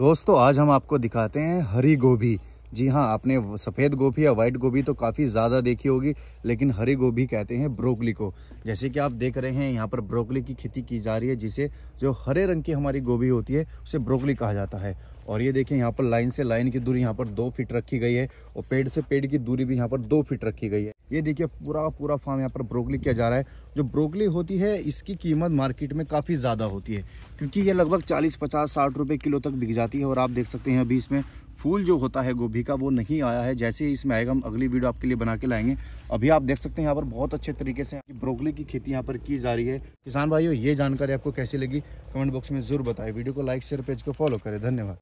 दोस्तों आज हम आपको दिखाते हैं हरी गोभी जी हाँ आपने सफ़ेद गोभी या वाइट गोभी तो काफ़ी ज़्यादा देखी होगी लेकिन हरी गोभी कहते हैं ब्रोकली को जैसे कि आप देख रहे हैं यहाँ पर ब्रोकली की खेती की जा रही है जिसे जो हरे रंग की हमारी गोभी होती है उसे ब्रोकली कहा जाता है और ये देखिए यहाँ पर लाइन से लाइन की दूरी यहाँ पर दो फीट रखी गई है और पेड़ से पेड़ की दूरी भी यहाँ पर दो फीट रखी गई है ये देखिए पूरा पूरा फार्म यहाँ पर ब्रोकली किया जा रहा है जो ब्रोकली होती है इसकी कीमत मार्केट में काफ़ी ज़्यादा होती है क्योंकि ये लगभग 40, 50, 60 रुपए किलो तक बिक जाती है और आप देख सकते हैं अभी इसमें फूल जो होता है गोभी का वो नहीं आया है जैसे ही इसमें आएगा हम अगली वीडियो आपके लिए बना के लाएंगे अभी आप देख सकते हैं यहाँ पर बहुत अच्छे तरीके से ब्रोकली की खेती यहाँ पर की जा रही है किसान भाइयों ये जानकारी आपको कैसी लगी कमेंट बॉक्स में जरूर बताएं वीडियो को लाइक शेयर पेज को फॉलो करें धन्यवाद